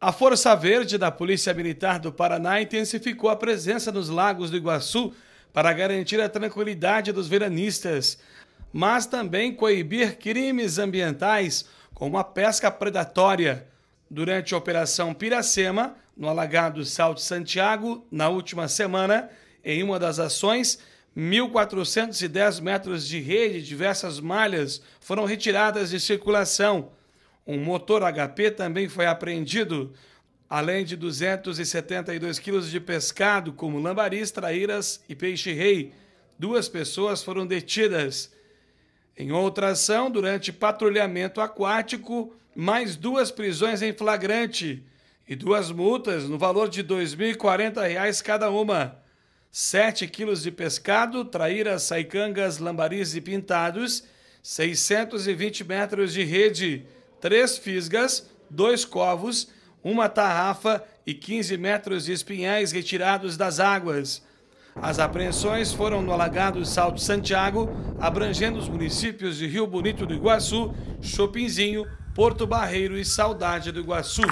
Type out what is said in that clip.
A Força Verde da Polícia Militar do Paraná intensificou a presença nos lagos do Iguaçu para garantir a tranquilidade dos veranistas, mas também coibir crimes ambientais como a pesca predatória. Durante a Operação Piracema, no alagado Salto Santiago, na última semana, em uma das ações, 1.410 metros de rede e diversas malhas foram retiradas de circulação. Um motor HP também foi apreendido, além de 272 quilos de pescado, como lambaris, traíras e peixe-rei. Duas pessoas foram detidas. Em outra ação, durante patrulhamento aquático, mais duas prisões em flagrante e duas multas no valor de R$ 2.040 cada uma. 7 quilos de pescado, traíras, saicangas, lambaris e pintados, 620 metros de rede três fisgas, dois corvos, uma tarrafa e 15 metros de espinhais retirados das águas. As apreensões foram no alagado Salto Santiago, abrangendo os municípios de Rio Bonito do Iguaçu, Chopinzinho, Porto Barreiro e Saudade do Iguaçu.